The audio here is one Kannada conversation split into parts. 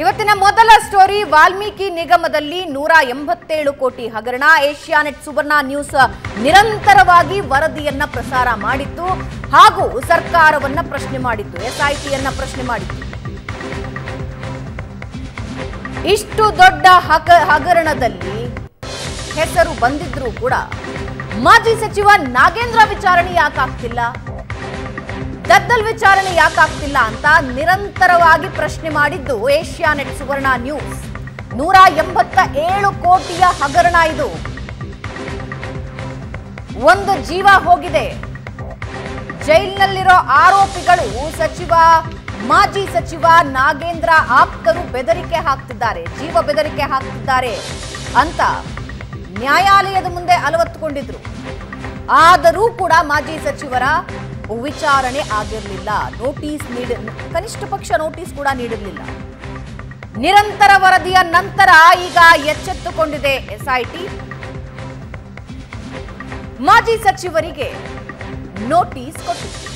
ಇವತ್ತಿನ ಮೊದಲ ಸ್ಟೋರಿ ವಾಲ್ಮೀಕಿ ನಿಗಮದಲ್ಲಿ ನೂರ ಎಂಬತ್ತೇಳು ಕೋಟಿ ಹಗರಣ ಏಷ್ಯಾನೆಟ್ ಸುವರ್ಣ ನ್ಯೂಸ್ ನಿರಂತರವಾಗಿ ವರದಿಯನ್ನ ಪ್ರಸಾರ ಮಾಡಿತ್ತು ಹಾಗೂ ಸರ್ಕಾರವನ್ನ ಪ್ರಶ್ನೆ ಮಾಡಿತ್ತು ಎಸ್ಐಟಿಯನ್ನ ಪ್ರಶ್ನೆ ಮಾಡಿತ್ತು ಇಷ್ಟು ದೊಡ್ಡ ಹಗರಣದಲ್ಲಿ ಹೆಸರು ಬಂದಿದ್ರೂ ಕೂಡ ಮಾಜಿ ಸಚಿವ ನಾಗೇಂದ್ರ ವಿಚಾರಣೆ ಯಾಕಾಗ್ತಿಲ್ಲ ಗದ್ದಲ್ ವಿಚಾರಣೆ ಯಾಕಾಗ್ತಿಲ್ಲ ಅಂತ ನಿರಂತರವಾಗಿ ಪ್ರಶ್ನೆ ಮಾಡಿದ್ದು ಏಷ್ಯಾ ನೆಟ್ ಸುವರ್ಣ ನ್ಯೂಸ್ ನೂರ ಎಂಬತ್ತ ಏಳು ಕೋಟಿಯ ಹಗರಣ ಇದು ಒಂದು ಜೀವ ಹೋಗಿದೆ ಜೈಲಿನಲ್ಲಿರೋ ಆರೋಪಿಗಳು ಸಚಿವ ಮಾಜಿ ಸಚಿವ ನಾಗೇಂದ್ರ ಆಪ್ತರು ಬೆದರಿಕೆ ಹಾಕ್ತಿದ್ದಾರೆ ಜೀವ ಬೆದರಿಕೆ ಹಾಕ್ತಿದ್ದಾರೆ ಅಂತ ನ್ಯಾಯಾಲಯದ ಮುಂದೆ ಅಲವತ್ತುಕೊಂಡಿದ್ರು ಆದರೂ ಕೂಡ ಮಾಜಿ ಸಚಿವರ ವಿಚಾರಣೆ ಆಗಿರಲಿಲ್ಲ ನೋಟಿಸ್ ನೀಡ ಕನಿಷ್ಠ ಪಕ್ಷ ನೋಟಿಸ್ ಕೂಡ ನೀಡಿರಲಿಲ್ಲ ನಿರಂತರ ವರದಿಯ ನಂತರ ಈಗ ಎಚ್ಚೆತ್ತುಕೊಂಡಿದೆ ಎಸ್ಐಟಿ ಮಾಜಿ ಸಚಿವರಿಗೆ ನೋಟಿಸ್ ಕೊಟ್ಟಿದೆ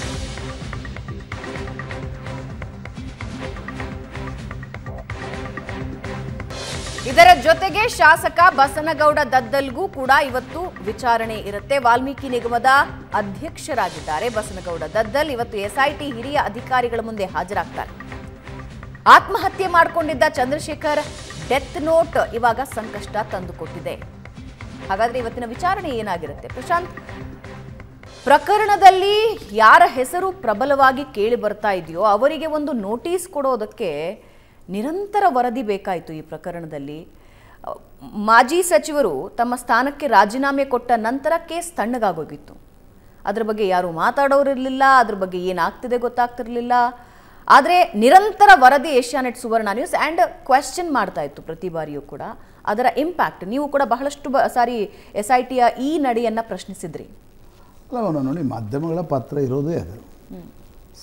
ಇದರ ಜೊತೆಗೆ ಶಾಸಕ ಬಸನಗೌಡ ದದ್ದಲ್ಗೂ ಕೂಡ ಇವತ್ತು ವಿಚಾರಣೆ ಇರುತ್ತೆ ವಾಲ್ಮೀಕಿ ನಿಗಮದ ಅಧ್ಯಕ್ಷರಾಗಿದ್ದಾರೆ ಬಸನಗೌಡ ದದ್ದಲ್ ಇವತ್ತು ಎಸ್ಐಟಿ ಹಿರಿಯ ಅಧಿಕಾರಿಗಳ ಮುಂದೆ ಹಾಜರಾಗ್ತಾರೆ ಆತ್ಮಹತ್ಯೆ ಮಾಡಿಕೊಂಡಿದ್ದ ಚಂದ್ರಶೇಖರ್ ಡೆತ್ ನೋಟ್ ಇವಾಗ ಸಂಕಷ್ಟ ತಂದುಕೊಟ್ಟಿದೆ ಹಾಗಾದ್ರೆ ಇವತ್ತಿನ ವಿಚಾರಣೆ ಏನಾಗಿರುತ್ತೆ ಪ್ರಶಾಂತ್ ಪ್ರಕರಣದಲ್ಲಿ ಯಾರ ಹೆಸರು ಪ್ರಬಲವಾಗಿ ಕೇಳಿ ಬರ್ತಾ ಇದೆಯೋ ಅವರಿಗೆ ಒಂದು ನೋಟಿಸ್ ಕೊಡೋದಕ್ಕೆ ನಿರಂತರ ವರದಿ ಬೇಕಾಯಿತು ಈ ಪ್ರಕರಣದಲ್ಲಿ ಮಾಜಿ ಸಚಿವರು ತಮ್ಮ ಸ್ಥಾನಕ್ಕೆ ರಾಜೀನಾಮೆ ಕೊಟ್ಟ ನಂತರ ಕೇಸ್ ತಣ್ಣಗಾಗೋಗಿತ್ತು ಅದರ ಬಗ್ಗೆ ಯಾರೂ ಮಾತಾಡೋರಿರಲಿಲ್ಲ ಅದ್ರ ಬಗ್ಗೆ ಏನಾಗ್ತಿದೆ ಗೊತ್ತಾಗ್ತಿರಲಿಲ್ಲ ಆದರೆ ನಿರಂತರ ವರದಿ Asianet Suvarna news and question ಮಾಡ್ತಾ ಇತ್ತು ಪ್ರತಿ ಬಾರಿಯೂ ಕೂಡ ಅದರ ಇಂಪ್ಯಾಕ್ಟ್ ನೀವು ಕೂಡ ಬಹಳಷ್ಟು ಬ ಸಾರಿ ಎಸ್ ಐ ಟಿಯ ಈ ನಡೆಯನ್ನು ಪ್ರಶ್ನಿಸಿದ್ರಿ ಅಲ್ಲ ನೋಡಿ ಮಾಧ್ಯಮಗಳ ಪಾತ್ರ ಇರೋದೇ ಅದು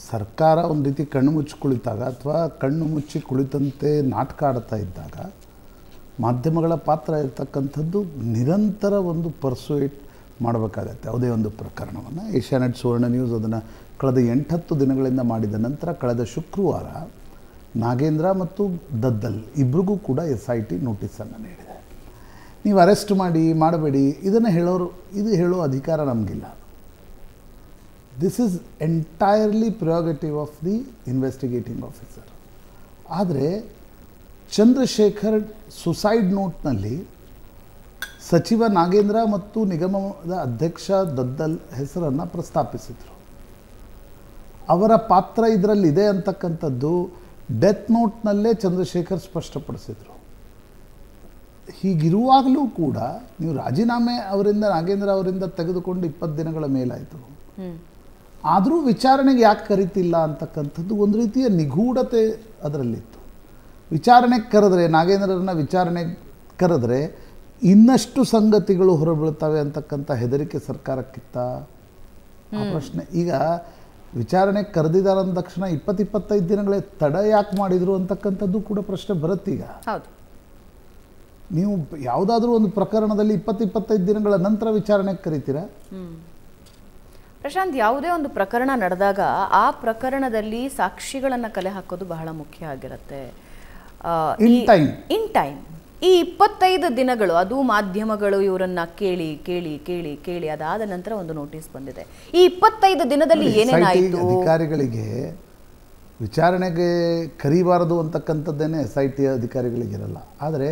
ಸರ್ಕಾರ ಒಂದು ರೀತಿ ಕಣ್ಣು ಮುಚ್ಚಿ ಕುಳಿತಾಗ ಅಥವಾ ಕಣ್ಣು ಮುಚ್ಚಿ ಕುಳಿತಂತೆ ನಾಟಕ ಆಡ್ತಾ ಇದ್ದಾಗ ಮಾಧ್ಯಮಗಳ ಪಾತ್ರ ಇರತಕ್ಕಂಥದ್ದು ನಿರಂತರ ಒಂದು ಪರ್ಸುಯೇಟ್ ಮಾಡಬೇಕಾಗತ್ತೆ ಯಾವುದೇ ಒಂದು ಪ್ರಕರಣವನ್ನು ಏಷ್ಯಾನೆಟ್ ಸುವರ್ಣ ನ್ಯೂಸ್ ಅದನ್ನು ಕಳೆದ ಎಂಟತ್ತು ದಿನಗಳಿಂದ ಮಾಡಿದ ನಂತರ ಕಳೆದ ಶುಕ್ರವಾರ ನಾಗೇಂದ್ರ ಮತ್ತು ದದ್ದಲ್ ಇಬ್ರಿಗೂ ಕೂಡ ಎಸ್ ಐ ಟಿ ನೋಟಿಸನ್ನು ನೀಡಿದೆ ನೀವು ಅರೆಸ್ಟ್ ಮಾಡಿ ಮಾಡಬೇಡಿ ಇದನ್ನು ಹೇಳೋರು ಇದು ಹೇಳೋ ಅಧಿಕಾರ ನಮಗಿಲ್ಲ this is entirely prerogative of the investigating officer ಆದರೆ ಚಂದ್ರಶೇಖರ್ ಸುಸೈಡ್ ನೋಟ್ನಲ್ಲಿ ಸಚಿವ ನಾಗೇಂದ್ರ ಮತ್ತು ನಿಗಮದ ಅಧ್ಯಕ್ಷ ದದ್ದಲ್ ಹೆಸರನ್ನು ಪ್ರಸ್ತಾಪಿಸಿದರು ಅವರ ಪಾತ್ರ ಇದರಲ್ಲಿದೆ ಅಂತಕ್ಕಂಥದ್ದು ಡೆತ್ ನೋಟ್ನಲ್ಲೇ ಚಂದ್ರಶೇಖರ್ ಸ್ಪಷ್ಟಪಡಿಸಿದರು ಹೀಗಿರುವಾಗಲೂ ಕೂಡ ನೀವು ರಾಜೀನಾಮೆ ಅವರಿಂದ ನಾಗೇಂದ್ರ ಅವರಿಂದ ತೆಗೆದುಕೊಂಡು ಇಪ್ಪತ್ತು ದಿನಗಳ ಮೇಲಾಯಿತು ಆದರೂ ವಿಚಾರಣೆಗೆ ಯಾಕೆ ಕರೀತಿಲ್ಲ ಅಂತಕ್ಕಂಥದ್ದು ಒಂದು ರೀತಿಯ ನಿಗೂಢತೆ ಅದರಲ್ಲಿತ್ತು ವಿಚಾರಣೆಗೆ ಕರೆದ್ರೆ ನಾಗೇಂದ್ರರನ್ನ ವಿಚಾರಣೆ ಕರೆದ್ರೆ ಇನ್ನಷ್ಟು ಸಂಗತಿಗಳು ಹೊರಬೀಳ್ತವೆ ಅಂತಕ್ಕಂಥ ಹೆದರಿಕೆ ಸರ್ಕಾರಕ್ಕಿತ್ತ ಪ್ರಶ್ನೆ ಈಗ ವಿಚಾರಣೆ ಕರೆದಿದ್ದಾರೆ ಅಂದ ತಕ್ಷಣ ಇಪ್ಪತ್ತಿಪ್ಪತ್ತೈದು ದಿನಗಳೇ ತಡ ಯಾಕೆ ಮಾಡಿದ್ರು ಅಂತಕ್ಕಂಥದ್ದು ಕೂಡ ಪ್ರಶ್ನೆ ಬರುತ್ತೀಗ ನೀವು ಯಾವುದಾದ್ರೂ ಒಂದು ಪ್ರಕರಣದಲ್ಲಿ ಇಪ್ಪತ್ತಿಪ್ಪತ್ತೈದು ದಿನಗಳ ನಂತರ ವಿಚಾರಣೆಗೆ ಕರಿತೀರಾ ಪ್ರಶಾಂತ್ ಯಾವುದೇ ಒಂದು ಪ್ರಕರಣ ನಡೆದಾಗ ಆ ಪ್ರಕರಣದಲ್ಲಿ ಸಾಕ್ಷಿಗಳನ್ನು ಕಲೆ ಹಾಕೋದು ಬಹಳ ಮುಖ್ಯ ಆಗಿರುತ್ತೆ ಇನ್ ಟೈಮ್ ಈ ಇಪ್ಪತ್ತೈದು ದಿನಗಳು ಅದು ಮಾಧ್ಯಮಗಳು ಇವರನ್ನ ಕೇಳಿ ಕೇಳಿ ಕೇಳಿ ಕೇಳಿ ಅದಾದ ನಂತರ ಒಂದು ನೋಟಿಸ್ ಬಂದಿದೆ ಈ ಇಪ್ಪತ್ತೈದು ದಿನದಲ್ಲಿ ಏನೇನಾಯಿತು ಅಧಿಕಾರಿಗಳಿಗೆ ವಿಚಾರಣೆಗೆ ಕರೀಬಾರದು ಅಂತಕ್ಕಂಥದ್ದೇನೆ ಎಸ್ ಐ ಟಿ ಅಧಿಕಾರಿಗಳಿಗಿರಲ್ಲ ಆದರೆ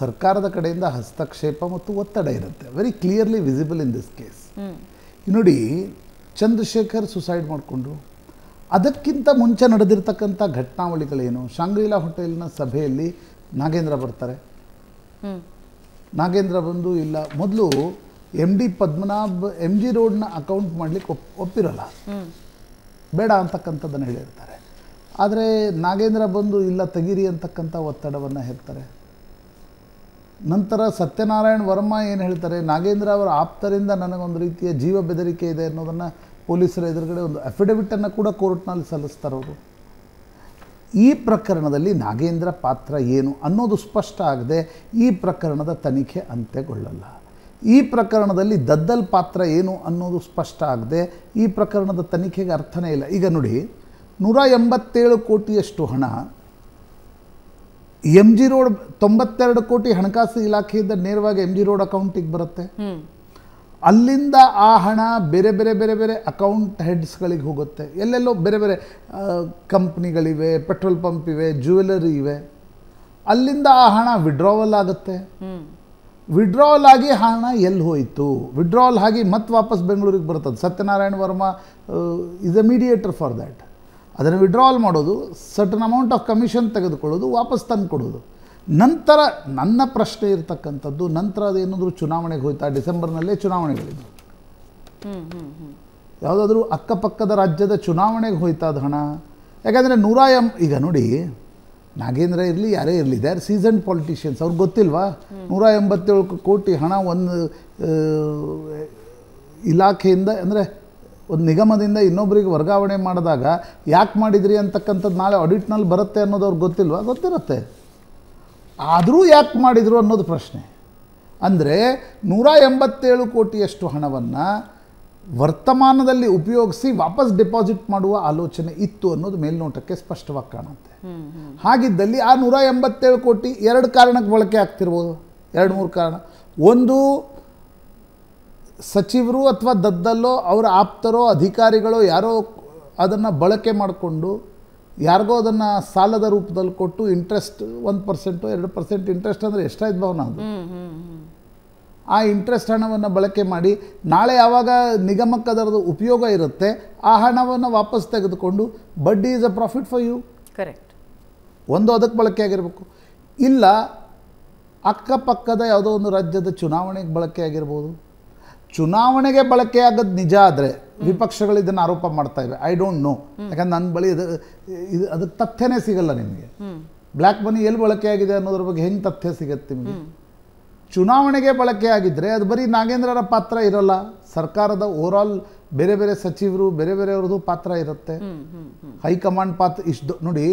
ಸರ್ಕಾರದ ಕಡೆಯಿಂದ ಹಸ್ತಕ್ಷೇಪ ಮತ್ತು ಒತ್ತಡ ಇರುತ್ತೆ very clearly visible in this case ನೋಡಿ ಚಂದ್ರಶೇಖರ್ ಸುಸೈಡ್ ಮಾಡಿಕೊಂಡು ಅದಕ್ಕಿಂತ ಮುಂಚೆ ನಡೆದಿರ್ತಕ್ಕಂಥ ಘಟನಾವಳಿಗಳೇನು ಶಾಂಗ್ರೀಲಾ ಹೋಟೆಲ್ನ ಸಭೆಯಲ್ಲಿ ನಾಗೇಂದ್ರ ಬರ್ತಾರೆ ನಾಗೇಂದ್ರ ಬಂದು ಇಲ್ಲ ಮೊದಲು M D Padmanabh M G ರೋಡ್ನ ಅಕೌಂಟ್ ಮಾಡಲಿಕ್ಕೆ ಒಪ್ ಒಪ್ಪಿರಲ್ಲ ಬೇಡ ಅಂತಕ್ಕಂಥದ್ದನ್ನು ಹೇಳಿರ್ತಾರೆ ಆದರೆ ನಾಗೇಂದ್ರ ಬಂದು ಇಲ್ಲ ತೆಗೀರಿ ಅಂತಕ್ಕಂಥ ಒತ್ತಡವನ್ನು ಹೇಳ್ತಾರೆ ನಂತರ ಸತ್ಯನಾರಾಯಣ ವರ್ಮ ಏನು ಹೇಳ್ತಾರೆ ನಾಗೇಂದ್ರ ಅವರ ಆಪ್ತರಿಂದ ನನಗೊಂದು ರೀತಿಯ ಜೀವ ಬೆದರಿಕೆ ಇದೆ ಅನ್ನೋದನ್ನು ಪೊಲೀಸರ ಎದುರುಗಡೆ ಒಂದು ಅಫಿಡವಿಟನ್ನು ಕೂಡ ಕೋರ್ಟ್ನಲ್ಲಿ ಸಲ್ಲಿಸ್ತಾರವರು ಈ ಪ್ರಕರಣದಲ್ಲಿ ನಾಗೇಂದ್ರ ಪಾತ್ರ ಏನು ಅನ್ನೋದು ಸ್ಪಷ್ಟ ಆಗದೆ ಈ ಪ್ರಕರಣದ ತನಿಖೆ ಅಂತ್ಯಗೊಳ್ಳಲ್ಲ ಈ ಪ್ರಕರಣದಲ್ಲಿ ದದ್ದಲ್ ಪಾತ್ರ ಏನು ಅನ್ನೋದು ಸ್ಪಷ್ಟ ಆಗದೆ ಈ ಪ್ರಕರಣದ ತನಿಖೆಗೆ ಅರ್ಥನೇ ಇಲ್ಲ ಈಗ ನೋಡಿ ನೂರ ಎಂಬತ್ತೇಳು ಕೋಟಿಯಷ್ಟು ಹಣ ಎಮ್ ಜಿ ರೋಡ್ ತೊಂಬತ್ತೆರಡು ಕೋಟಿ ಹಣಕಾಸು ಇಲಾಖೆಯಿಂದ ನೇರವಾಗಿ ಎಂ ಜಿ ರೋಡ್ ಅಕೌಂಟಿಗೆ ಬರುತ್ತೆ ಅಲ್ಲಿಂದ ಆ ಹಣ ಬೇರೆ ಬೇರೆ ಬೇರೆ ಬೇರೆ ಅಕೌಂಟ್ ಹೆಡ್ಸ್ಗಳಿಗೆ ಹೋಗುತ್ತೆ ಎಲ್ಲೆಲ್ಲೋ ಬೇರೆ ಬೇರೆ ಕಂಪ್ನಿಗಳಿವೆ ಪೆಟ್ರೋಲ್ ಪಂಪ್ ಇವೆ ಜ್ಯುವೆಲರಿ ಇವೆ ಅಲ್ಲಿಂದ ಆ ಹಣ ವಿಡ್ರಾವಲ್ ಆಗುತ್ತೆ ವಿಡ್ರಾವಲ್ ಆಗಿ ಹಣ ಎಲ್ಲಿ ಹೋಯಿತು ವಿಡ್ರಾವಲ್ ಆಗಿ ಮತ್ತೆ ವಾಪಸ್ ಬೆಂಗಳೂರಿಗೆ ಬರ್ತದೆ Satyanarayana Varma is a mediator for that ಅದನ್ನು ವಿಡ್ರಾವಲ್ ಮಾಡೋದು ಸರ್ಟನ್ ಅಮೌಂಟ್ ಆಫ್ ಕಮಿಷನ್ ತೆಗೆದುಕೊಳ್ಳೋದು ವಾಪಸ್ ತಂದು ಕೊಡೋದು ನಂತರ ನನ್ನ ಪ್ರಶ್ನೆ ಇರತಕ್ಕಂಥದ್ದು ನಂತರ ಅದು ಏನಾದರೂ ಚುನಾವಣೆಗೆ ಹೋಯ್ತಾ ಡಿಸೆಂಬರ್ನಲ್ಲೇ ಚುನಾವಣೆಗಳಿದ್ದು ಯಾವುದಾದ್ರೂ ಅಕ್ಕಪಕ್ಕದ ರಾಜ್ಯದ ಚುನಾವಣೆಗೆ ಹೋಯ್ತಾ ಅದು ಹಣ ಯಾಕಂದರೆ ನೂರ ಎಂ ಈಗ ನೋಡಿ ನಾಗೇಂದ್ರ ಇರಲಿ ಯಾರೇ ಇರಲಿ ದೇ ಆರ್ ಸೀಸನ್ ಪಾಲಿಟಿಷಿಯನ್ಸ್ ಅವ್ರಿಗೆ ಗೊತ್ತಿಲ್ವಾ ನೂರ ಎಂಬತ್ತೇಳು ಕೋಟಿ ಹಣ ಒಂದು ಇಲಾಖೆಯಿಂದ ಅಂದರೆ ಒಂದು ನಿಗಮದಿಂದ ಇನ್ನೊಬ್ಬರಿಗೆ ವರ್ಗಾವಣೆ ಮಾಡಿದಾಗ ಯಾಕೆ ಮಾಡಿದ್ರಿ ಅಂತಕ್ಕಂಥದ್ದು ನಾಳೆ ಆಡಿಟ್ನಲ್ಲಿ ಬರುತ್ತೆ ಅನ್ನೋದು ಅವ್ರಿಗೆ ಗೊತ್ತಿಲ್ವಾ ಗೊತ್ತಿರುತ್ತೆ ಆದರೂ ಯಾಕೆ ಮಾಡಿದರು ಅನ್ನೋದು ಪ್ರಶ್ನೆ ಅಂದರೆ ನೂರ ಎಂಬತ್ತೇಳು ಕೋಟಿಯಷ್ಟು ಹಣವನ್ನು ವರ್ತಮಾನದಲ್ಲಿ ಉಪಯೋಗಿಸಿ ವಾಪಸ್ ಡೆಪಾಸಿಟ್ ಮಾಡುವ ಆಲೋಚನೆ ಇತ್ತು ಅನ್ನೋದು ಮೇಲ್ನೋಟಕ್ಕೆ ಸ್ಪಷ್ಟವಾಗಿ ಕಾಣುತ್ತೆ ಹಾಗಿದ್ದಲ್ಲಿ ಆ ನೂರ ಎಂಬತ್ತೇಳು ಕೋಟಿ ಎರಡು ಕಾರಣಕ್ಕೆ ಬಳಕೆ ಆಗ್ತಿರ್ಬೋದು ಎರಡು ಮೂರು ಕಾರಣ ಒಂದು ಸಚಿವರು ಅಥವಾ ದದ್ದಲ್ಲೋ ಅವರ ಆಪ್ತರೋ ಅಧಿಕಾರಿಗಳೋ ಯಾರೋ ಅದನ್ನು ಬಳಕೆ ಮಾಡಿಕೊಂಡು ಯಾರಿಗೋ ಅದನ್ನು ಸಾಲದ ರೂಪದಲ್ಲಿ ಕೊಟ್ಟು ಇಂಟ್ರೆಸ್ಟ್ ಒಂದು ಪರ್ಸೆಂಟು ಎರಡು ಪರ್ಸೆಂಟ್ ಇಂಟ್ರೆಸ್ಟ್ ಅಂದರೆ ಎಷ್ಟಾಯ್ತು ಭವನ ಅದು ಆ ಇಂಟ್ರೆಸ್ಟ್ ಹಣವನ್ನು ಬಳಕೆ ಮಾಡಿ ನಾಳೆ ಯಾವಾಗ ನಿಗಮಕ್ಕೆ ಅದರದ್ದು ಉಪಯೋಗ ಇರುತ್ತೆ ಆ ಹಣವನ್ನು ವಾಪಸ್ ತೆಗೆದುಕೊಂಡು ಬಡ್ಡಿ is a profit for you correct ಒಂದು ಅದಕ್ಕೆ ಬಳಕೆ ಆಗಿರಬೇಕು ಇಲ್ಲ ಅಕ್ಕಪಕ್ಕದ ಯಾವುದೋ ಒಂದು ರಾಜ್ಯದ ಚುನಾವಣೆಗೆ ಬಳಕೆ ಆಗಿರ್ಬೋದು ಚುನಾವಣೆಗೆ ಬಳಕೆಯಾಗದ್ ನಿಜ ಆದರೆ ವಿಪಕ್ಷಗಳು ಇದನ್ನು ಆರೋಪ ಮಾಡ್ತಾ ಇವೆ ಐ ಡೋಂಟ್ ನೋ ಯಾಕಂದ್ರೆ ನನ್ನ ಬಳಿ ಅದು ಇದು ಅದಕ್ಕೆ ತಥ್ಯನೇ ಸಿಗಲ್ಲ ನಿಮಗೆ ಬ್ಲಾಕ್ ಮನಿ ಎಲ್ಲಿ ಬಳಕೆಯಾಗಿದೆ ಅನ್ನೋದ್ರ ಬಗ್ಗೆ ಹೆಂಗೆ ತಥ್ಯ ಸಿಗತ್ತೆ ನಿಮಗೆ ಚುನಾವಣೆಗೆ ಆಗಿದ್ರೆ ಅದು ಬರೀ ನಾಗೇಂದ್ರರ ಪಾತ್ರ ಇರಲ್ಲ ಸರ್ಕಾರದ ಓವರಾಲ್ ಬೇರೆ ಬೇರೆ ಸಚಿವರು ಬೇರೆ ಬೇರೆಯವ್ರದ್ದು ಪಾತ್ರ ಇರುತ್ತೆ ಹೈಕಮಾಂಡ್ ಪಾತ್ರ ಇಷ್ಟು ನೋಡಿ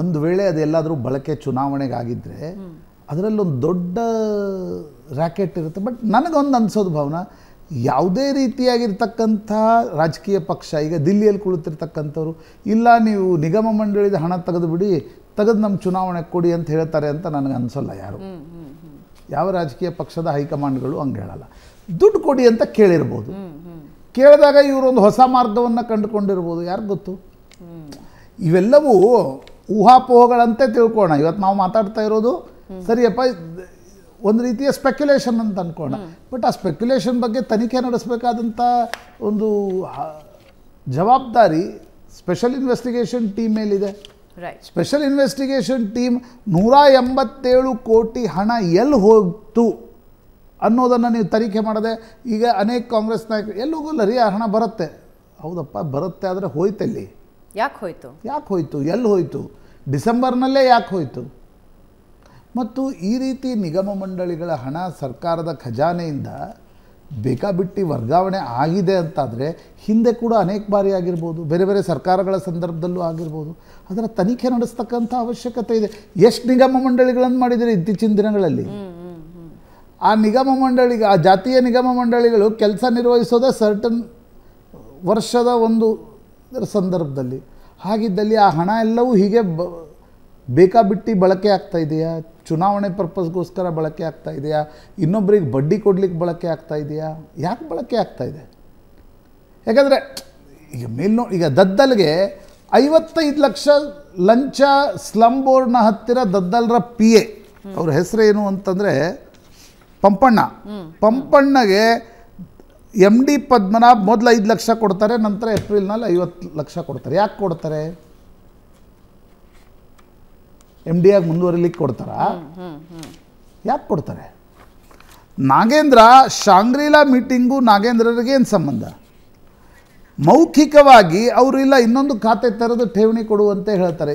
ಒಂದು ವೇಳೆ ಅದೆಲ್ಲಾದರೂ ಬಳಕೆ ಚುನಾವಣೆಗಾಗಿದ್ದರೆ ಅದರಲ್ಲೊಂದು ದೊಡ್ಡ ರ್ಯಾಕೆಟ್ ಇರುತ್ತೆ ಬಟ್ ನನಗೊಂದು ಅನಿಸೋದು ಭಾವನ ಯಾವುದೇ ರೀತಿಯಾಗಿರ್ತಕ್ಕಂಥ ರಾಜಕೀಯ ಪಕ್ಷ ಈಗ ದಿಲ್ಲಿಯಲ್ಲಿ ಕುಳಿತಿರ್ತಕ್ಕಂಥವ್ರು ಇಲ್ಲ ನೀವು ನಿಗಮ ಮಂಡಳಿದ ಹಣ ತೆಗೆದುಬಿಡಿ ಬಿಡಿ ತೆಗೆದು ನಮ್ಮ ಚುನಾವಣೆ ಕೊಡಿ ಅಂತ ಹೇಳ್ತಾರೆ ಅಂತ ನನಗೆ ಅನಿಸೋಲ್ಲ ಯಾರು ಯಾವ ರಾಜಕೀಯ ಪಕ್ಷದ ಹೈಕಮಾಂಡ್ಗಳು ಹಂಗೆ ಹೇಳಲ್ಲ ದುಡ್ಡು ಕೊಡಿ ಅಂತ ಕೇಳಿರ್ಬೋದು ಕೇಳಿದಾಗ ಇವರೊಂದು ಹೊಸ ಮಾರ್ಗವನ್ನು ಕಂಡುಕೊಂಡಿರ್ಬೋದು ಯಾರು ಗೊತ್ತು ಇವೆಲ್ಲವೂ ಊಹಾಪೋಹಗಳಂತೆ ತಿಳ್ಕೋಣ ಇವತ್ತು ನಾವು ಮಾತಾಡ್ತಾ ಇರೋದು ಸರಿಯಪ್ಪ ಒಂದು ರೀತಿಯ ಸ್ಪೆಕ್ಯುಲೇಷನ್ ಅಂತ ಅನ್ಕೋಣ ಬಟ್ ಆ ಸ್ಪೆಕ್ಯುಲೇಷನ್ ಬಗ್ಗೆ ತನಿಖೆ ನಡೆಸಬೇಕಾದಂಥ ಒಂದು ಜವಾಬ್ದಾರಿ ಸ್ಪೆಷಲ್ ಇನ್ವೆಸ್ಟಿಗೇಷನ್ ಟೀಮ್ ಮೇಲಿದೆ ಸ್ಪೆಷಲ್ ಇನ್ವೆಸ್ಟಿಗೇಷನ್ ಟೀಮ್ ನೂರ ಎಂಬತ್ತೇಳು ಕೋಟಿ ಹಣ ಎಲ್ಲಿ ಹೋಗ್ತು ಅನ್ನೋದನ್ನು ನೀವು ತನಿಖೆ ಮಾಡದೆ ಈಗ ಅನೇಕ ಕಾಂಗ್ರೆಸ್ ನಾಯಕರು ಎಲ್ಲಿ ಹೋಗಲ್ಲ ರೀ ಆ ಹಣ ಬರುತ್ತೆ ಹೌದಪ್ಪ ಬರುತ್ತೆ ಆದರೆ ಹೋಯ್ತಲ್ಲಿ ಯಾಕೆ ಹೋಯ್ತು ಯಾಕೆ ಹೋಯ್ತು ಎಲ್ಲಿ ಹೋಯ್ತು ಡಿಸೆಂಬರ್ನಲ್ಲೇ ಯಾಕೆ ಹೋಯ್ತು ಮತ್ತು ಈ ರೀತಿ ನಿಗಮ ಮಂಡಳಿಗಳ ಹಣ ಸರ್ಕಾರದ ಖಜಾನೆಯಿಂದ ಬೇಕಾಬಿಟ್ಟಿ ವರ್ಗಾವಣೆ ಆಗಿದೆ ಅಂತಾದರೆ ಹಿಂದೆ ಕೂಡ ಅನೇಕ ಬಾರಿ ಆಗಿರ್ಬೋದು ಬೇರೆ ಬೇರೆ ಸರ್ಕಾರಗಳ ಸಂದರ್ಭದಲ್ಲೂ ಆಗಿರ್ಬೋದು ಅದರ ತನಿಖೆ ನಡೆಸ್ತಕ್ಕಂಥ ಅವಶ್ಯಕತೆ ಇದೆ ಎಷ್ಟು ನಿಗಮ ಮಂಡಳಿಗಳನ್ನು ಮಾಡಿದರೆ ಇತ್ತೀಚಿನ ದಿನಗಳಲ್ಲಿ ಆ ನಿಗಮ ಮಂಡಳಿಗೆ ಆ ಜಾತಿಯ ನಿಗಮ ಮಂಡಳಿಗಳು ಕೆಲಸ ನಿರ್ವಹಿಸೋದೇ ಸರ್ಟನ್ ವರ್ಷದ ಒಂದು ಸಂದರ್ಭದಲ್ಲಿ ಹಾಗಿದ್ದಲ್ಲಿ ಆ ಹಣ ಎಲ್ಲವೂ ಹೀಗೆ ಬ ಬೇಕಾಬಿಟ್ಟಿ ಬಳಕೆ ಆಗ್ತಾ ಇದೆಯಾ ಚುನಾವಣೆ ಪರ್ಪಸ್ಗೋಸ್ಕರ ಬಳಕೆ ಆಗ್ತಾ ಇದೆಯಾ ಇನ್ನೊಬ್ಬರಿಗೆ ಬಡ್ಡಿ ಕೊಡ್ಲಿಕ್ಕೆ ಬಳಕೆ ಆಗ್ತಾ ಇದೆಯಾ ಯಾಕೆ ಬಳಕೆ ಆಗ್ತಾ ಇದೆ ಯಾಕಂದರೆ ಈಗ ಮೇಲ್ನೋ ಈಗ ದದ್ದಲ್ಗೆ ಐವತ್ತೈದು ಲಕ್ಷ ಲಂಚ ಸ್ಲಮ್ ಬೋರ್ಡ್ನ ಹತ್ತಿರ ದದ್ದಲ್ರ ಪಿ ಎ ಅವ್ರ ಏನು ಅಂತಂದರೆ ಪಂಪಣ್ಣ ಪಂಪಣ್ಣಗೆ ಎಮ್ ಡಿ ಪದ್ಮನಾಭ್ ಮೊದಲು ಐದು ಲಕ್ಷ ಕೊಡ್ತಾರೆ ನಂತರ ಏಪ್ರಿಲ್ನಲ್ಲಿ ಐವತ್ತು ಲಕ್ಷ ಕೊಡ್ತಾರೆ ಯಾಕೆ ಕೊಡ್ತಾರೆ ಎಮ್ ಡಿ ಆಗಿ ಮುಂದುವರಿಲಿಕ್ಕೆ ಕೊಡ್ತಾರ ಯಾಕೆ ಕೊಡ್ತಾರೆ ನಾಗೇಂದ್ರ ಶಾಂಗ್ರೀಲಾ ಮೀಟಿಂಗು ನಾಗೇಂದ್ರರಿಗೆ ಏನು ಸಂಬಂಧ ಮೌಖಿಕವಾಗಿ ಅವರಿಲ್ಲ ಇನ್ನೊಂದು ಖಾತೆ ತೆರೆದು ಠೇವಣಿ ಕೊಡುವಂತೆ ಹೇಳ್ತಾರೆ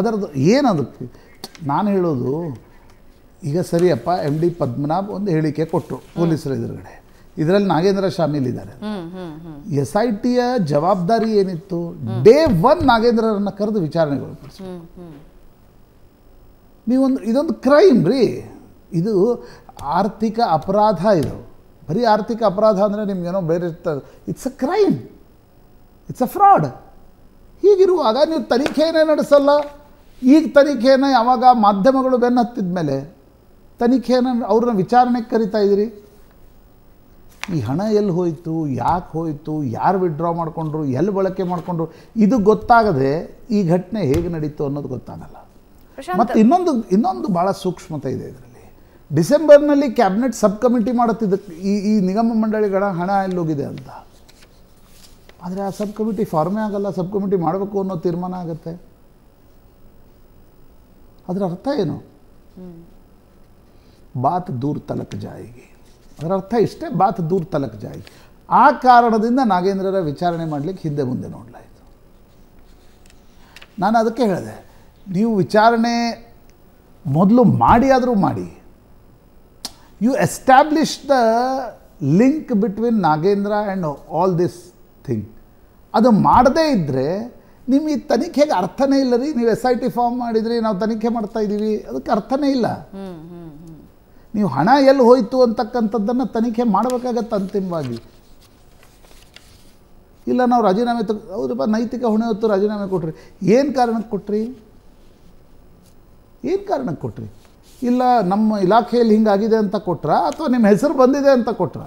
ಅದರದ್ದು ಏನದಕ್ಕೆ ನಾನು ಹೇಳೋದು ಈಗ ಸರಿಯಪ್ಪ ಎಮ್ ಡಿ ಪದ್ಮನಾಭ್ ಒಂದು ಹೇಳಿಕೆ ಕೊಟ್ಟರು ಪೊಲೀಸರ ಎದುರುಗಡೆ ಇದರಲ್ಲಿ ನಾಗೇಂದ್ರ ಇದ್ದಾರೆ ಎಸ್ ಐ ಟಿಯ ಜವಾಬ್ದಾರಿ ಏನಿತ್ತು ಡೇ ಒನ್ ನಾಗೇಂದ್ರರನ್ನ ಕರೆದು ವಿಚಾರಣೆಗೊಳಪಡಿಸ್ಬೇಕು ನೀವೊಂದು ಇದೊಂದು ಕ್ರೈಮ್ ರೀ ಇದು ಆರ್ಥಿಕ ಅಪರಾಧ ಇದು ಬರೀ ಆರ್ಥಿಕ ಅಪರಾಧ ಅಂದರೆ ನಿಮ್ಗೇನೋ ಬೇರೆ it's a crime it's a fraud ಹೀಗಿರುವಾಗ ನೀವು ತನಿಖೆಯೇ ನಡೆಸಲ್ಲ ಈಗ ತನಿಖೆಯನ್ನು ಯಾವಾಗ ಮಾಧ್ಯಮಗಳು ಬೆನ್ನತ್ತಿದ ಮೇಲೆ ತನಿಖೆಯನ್ನು ಅವ್ರನ್ನ ವಿಚಾರಣೆಗೆ ಕರಿತಾ ಇದ್ದೀರಿ ಈ ಹಣ ಎಲ್ಲಿ ಹೋಯಿತು ಯಾಕೆ ಹೋಯಿತು ಯಾರು ವಿಡ್ರಾ ಮಾಡಿಕೊಂಡ್ರು ಎಲ್ಲಿ ಬಳಕೆ ಮಾಡಿಕೊಂಡ್ರು ಇದು ಗೊತ್ತಾಗದೆ ಈ ಘಟನೆ ಹೇಗೆ ನಡೀತು ಅನ್ನೋದು ಗೊತ್ತಾಗಲ್ಲ ಮತ್ತೆ ಇನ್ನೊಂದು ಇನ್ನೊಂದು ಭಾಳ ಸೂಕ್ಷ್ಮತೆ ಇದೆ ಇದರಲ್ಲಿ ಡಿಸೆಂಬರ್ನಲ್ಲಿ ಕ್ಯಾಬಿನೆಟ್ ಸಬ್ ಕಮಿಟಿ ಮಾಡುತ್ತಿದ್ದ ಈ ಈ ನಿಗಮ ಮಂಡಳಿಗಳ ಹಣ ಎಲ್ಲೋಗಿದೆ ಅಂತ ಆದರೆ ಆ ಸಬ್ ಕಮಿಟಿ ಫಾರ್ಮೇ ಆಗಲ್ಲ ಸಬ್ ಕಮಿಟಿ ಮಾಡಬೇಕು ಅನ್ನೋ ತೀರ್ಮಾನ ಆಗುತ್ತೆ ಅದರ ಅರ್ಥ ಏನು ಬಾತ್ ದೂರ್ ತಲಕ್ ಜಾಯಿಗೆ ಅದರ ಅರ್ಥ ಇಷ್ಟೇ ಬಾತ್ ದೂರ್ ತಲಕ್ ಜಾಯಿ ಆ ಕಾರಣದಿಂದ ನಾಗೇಂದ್ರರ ವಿಚಾರಣೆ ಮಾಡಲಿಕ್ಕೆ ಹಿಂದೆ ಮುಂದೆ ನೋಡಲಾಯಿತು ನಾನು ಅದಕ್ಕೆ ಹೇಳಿದೆ ನೀವು ವಿಚಾರಣೆ ಮೊದಲು ಮಾಡಿ ಆದರೂ ಮಾಡಿ you establish the link between Nagendra and all this thing ಅದು ಮಾಡದೇ ಇದ್ದರೆ ನಿಮ್ಮ ಈ ತನಿಖೆಗೆ ಅರ್ಥನೇ ಇಲ್ಲ ರೀ ನೀವು ಎಸ್ ಐ ಟಿ ಫಾರ್ಮ್ ಮಾಡಿದ್ರಿ ನಾವು ತನಿಖೆ ಮಾಡ್ತಾ ಇದ್ದೀವಿ ಅದಕ್ಕೆ ಅರ್ಥನೇ ಇಲ್ಲ ನೀವು ಹಣ ಎಲ್ಲಿ ಹೋಯಿತು ಅಂತಕ್ಕಂಥದ್ದನ್ನು ತನಿಖೆ ಮಾಡಬೇಕಾಗತ್ತೆ ಅಂತಿಮವಾಗಿ ಇಲ್ಲ ನಾವು ರಾಜೀನಾಮೆ ತೆಗೆ ಹೌದಪ್ಪ ನೈತಿಕ ಹೊಣೆ ಹೊತ್ತು ರಾಜೀನಾಮೆ ಕೊಟ್ರಿ ಏನು ಕಾರಣಕ್ಕೆ ಕೊಟ್ರಿ ಏನು ಕಾರಣಕ್ಕೆ ಕೊಟ್ಟ್ರಿ ಇಲ್ಲ ನಮ್ಮ ಇಲಾಖೆಯಲ್ಲಿ ಹಿಂಗಾಗಿದೆ ಅಂತ ಕೊಟ್ರ ಅಥವಾ ನಿಮ್ಮ ಹೆಸರು ಬಂದಿದೆ ಅಂತ ಕೊಟ್ರ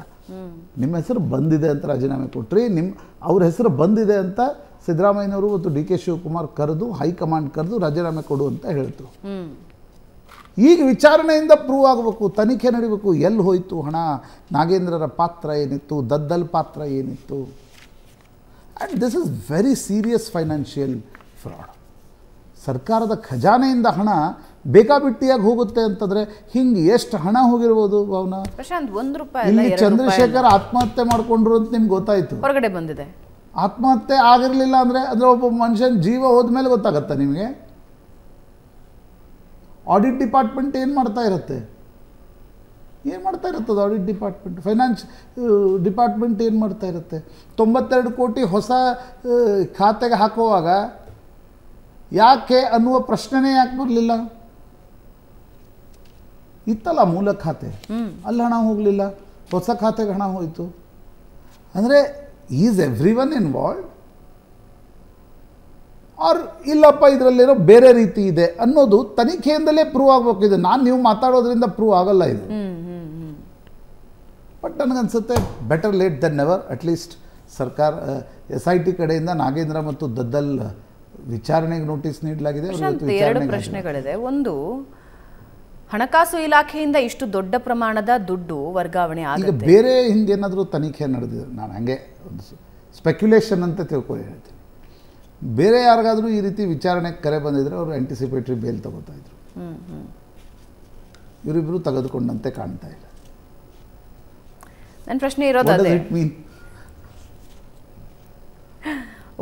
ನಿಮ್ಮ ಹೆಸರು ಬಂದಿದೆ ಅಂತ ರಾಜೀನಾಮೆ ಕೊಟ್ರಿ ನಿಮ್ಮ ಅವ್ರ ಹೆಸರು ಬಂದಿದೆ ಅಂತ ಸಿದ್ದರಾಮಯ್ಯನವರು ಮತ್ತು ಡಿ ಕೆ ಶಿವಕುಮಾರ್ ಕರೆದು ಹೈಕಮಾಂಡ್ ಕರೆದು ರಾಜೀನಾಮೆ ಕೊಡು ಅಂತ ಹೇಳಿದ್ರು ಈಗ ವಿಚಾರಣೆಯಿಂದ ಪ್ರೂವ್ ಆಗಬೇಕು ತನಿಖೆ ನಡಿಬೇಕು ಎಲ್ಲಿ ಹೋಯಿತು ಹಣ ನಾಗೇಂದ್ರರ ಪಾತ್ರ ಏನಿತ್ತು ದದ್ದಲ್ ಪಾತ್ರ ಏನಿತ್ತು and this is very serious financial fraud ಸರ್ಕಾರದ ಖಜಾನೆಯಿಂದ ಹಣ ಬೇಕಾಬಿಟ್ಟಿಯಾಗಿ ಹೋಗುತ್ತೆ ಅಂತಂದ್ರೆ ಹಿಂಗೆ ಎಷ್ಟು ಹಣ ಹೋಗಿರ್ಬೋದು ಭಾವನ ಪ್ರಶಾಂತ್ ರೂಪಾಯಿ ಇಲ್ಲಿ ಚಂದ್ರಶೇಖರ್ ಆತ್ಮಹತ್ಯೆ ಮಾಡಿಕೊಂಡ್ರು ಅಂತ ನಿಮ್ಗೆ ಗೊತ್ತಾಯಿತು ಹೊರಗಡೆ ಬಂದಿದೆ ಆತ್ಮಹತ್ಯೆ ಆಗಿರಲಿಲ್ಲ ಅಂದ್ರೆ ಅದರ ಒಬ್ಬ ಮನುಷ್ಯನ ಜೀವ ಹೋದ್ಮೇಲೆ ಗೊತ್ತಾಗತ್ತ ನಿಮಗೆ ಆಡಿಟ್ ಡಿಪಾರ್ಟ್ಮೆಂಟ್ ಏನು ಮಾಡ್ತಾ ಇರುತ್ತೆ ಏನು ಮಾಡ್ತಾ ಇರುತ್ತದೆ ಆಡಿಟ್ ಡಿಪಾರ್ಟ್ಮೆಂಟ್ ಫೈನಾನ್ಸ್ ಡಿಪಾರ್ಟ್ಮೆಂಟ್ ಏನು ಮಾಡ್ತಾ ಇರುತ್ತೆ ತೊಂಬತ್ತೆರಡು ಕೋಟಿ ಹೊಸ ಖಾತೆಗೆ ಹಾಕುವಾಗ ಯಾಕೆ ಅನ್ನುವ ಪ್ರಶ್ನೆನೇ ಯಾಕೆ ಬರಲಿಲ್ಲ ಇತ್ತಲ್ಲ ಮೂಲ ಖಾತೆ ಅಲ್ಲಿ ಹಣ ಹೋಗಲಿಲ್ಲ ಹೊಸ ಖಾತೆಗೆ ಹಣ ಹೋಯಿತು ಅಂದರೆ is every one involve are ಇಲ್ಲಪ್ಪ ಇದರಲ್ಲಿರೋ ಬೇರೆ ರೀತಿ ಇದೆ ಅನ್ನೋದು ತನಿಖೆಯಿಂದಲೇ ಪ್ರೂವ್ ಆಗಬೇಕಿದೆ ನಾನು ನೀವು ಮಾತಾಡೋದ್ರಿಂದ ಪ್ರೂವ್ ಆಗಲ್ಲ ಇದು ಬಟ್ ನನಗನ್ಸುತ್ತೆ better late than never at least ಸರ್ಕಾರ ಎಸ್ ಐ ಟಿ ಕಡೆಯಿಂದ ನಾಗೇಂದ್ರ ಮತ್ತು ದದ್ದಲ್ ವಿಚಾರಣೆಗೆ ನೋಟಿಸ್ ನೀಡಲಾಗಿದೆ ಎರಡು ಪ್ರಶ್ನೆಗಳಿದೆ ಒಂದು ಹಣಕಾಸು ಇಲಾಖೆಯಿಂದ ಇಷ್ಟು ದೊಡ್ಡ ಪ್ರಮಾಣದ ದುಡ್ಡು ವರ್ಗಾವಣೆ ಈಗ ಬೇರೆ ಹಿಂದೇನಾದರೂ ತನಿಖೆ ನಡೆದಿದೆ ನಾನು ಹಂಗೆ ಸ್ಪೆಕ್ಯುಲೇಷನ್ ಅಂತ ತಿಳ್ಕೊಳ್ಳಿ ಹೇಳ್ತೀನಿ ಬೇರೆ ಯಾರಿಗಾದರೂ ಈ ರೀತಿ ವಿಚಾರಣೆಗೆ ಕರೆ ಬಂದಿದ್ರೆ ಅವರು ಆಂಟಿಸಿಪೇಟ್ರಿ ಬೇಲ್ ತಗೋತಾ ಇದ್ರು ಇವರಿಬ್ಬರು ತೆಗೆದುಕೊಂಡಂತೆ ಕಾಣ್ತಾ ಇಲ್ಲ ನನ್ನ ಪ್ರಶ್ನೆ ಇರೋದು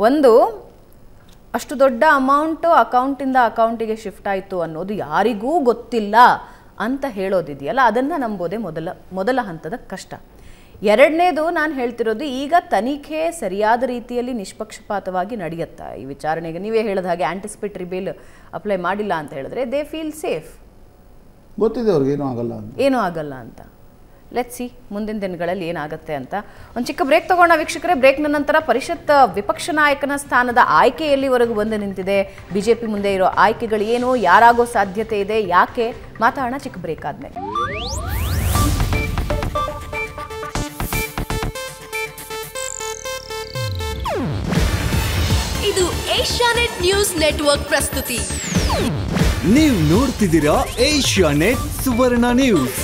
ಒಂದು ಅಷ್ಟು ದೊಡ್ಡ ಅಮೌಂಟು ಅಕೌಂಟಿಂದ ಅಕೌಂಟಿಗೆ ಶಿಫ್ಟ್ ಆಯಿತು ಅನ್ನೋದು ಯಾರಿಗೂ ಗೊತ್ತಿಲ್ಲ ಅಂತ ಹೇಳೋದಿದೆಯಲ್ಲ ಅದನ್ನು ನಂಬೋದೇ ಮೊದಲ ಮೊದಲ ಹಂತದ ಕಷ್ಟ ಎರಡನೇದು ನಾನು ಹೇಳ್ತಿರೋದು ಈಗ ತನಿಖೆ ಸರಿಯಾದ ರೀತಿಯಲ್ಲಿ ನಿಷ್ಪಕ್ಷಪಾತವಾಗಿ ನಡೆಯುತ್ತಾ ಈ ವಿಚಾರಣೆಗೆ ನೀವೇ ಹೇಳಿದ ಹಾಗೆ ಆಂಟಿಸಿಪೇಟ್ರಿ ಬಿಲ್ ಅಪ್ಲೈ ಮಾಡಿಲ್ಲ ಅಂತ ಹೇಳಿದ್ರೆ ದೇ ಫೀಲ್ ಸೇಫ್ ಗೊತ್ತಿದೆ ಅವ್ರಿಗೆ ಏನೂ ಆಗಲ್ಲ ಏನೂ ಆಗಲ್ಲ ಅಂತ ಲೆಟ್ ಸಿ ಮುಂದಿನ ದಿನಗಳಲ್ಲಿ ಏನಾಗುತ್ತೆ ಅಂತ ಒಂದು ಚಿಕ್ಕ ಬ್ರೇಕ್ ತಗೋಣ ವೀಕ್ಷಕರೇ ಬ್ರೇಕ್ನ ನಂತರ ಪರಿಷತ್ ವಿಪಕ್ಷ ನಾಯಕನ ಸ್ಥಾನದ ಆಯ್ಕೆಯಲ್ಲಿವರೆಗೂ ಬಂದು ನಿಂತಿದೆ ಬಿಜೆಪಿ ಮುಂದೆ ಇರೋ ಆಯ್ಕೆಗಳು ಏನು ಯಾರಾಗೋ ಸಾಧ್ಯತೆ ಇದೆ ಯಾಕೆ ಮಾತಾಡೋಣ ಚಿಕ್ಕ ಬ್ರೇಕ್ ಆದಮೇಲೆ ಇದು ಏಷ್ಯಾನೆಟ್ ನ್ಯೂಸ್ ನೆಟ್ವರ್ಕ್ ಪ್ರಸ್ತುತಿ ನೀವು ನೋಡ್ತಿದ್ದೀರಾ ಏಷ್ಯಾನೆಟ್ ಸುವರ್ಣ ನ್ಯೂಸ್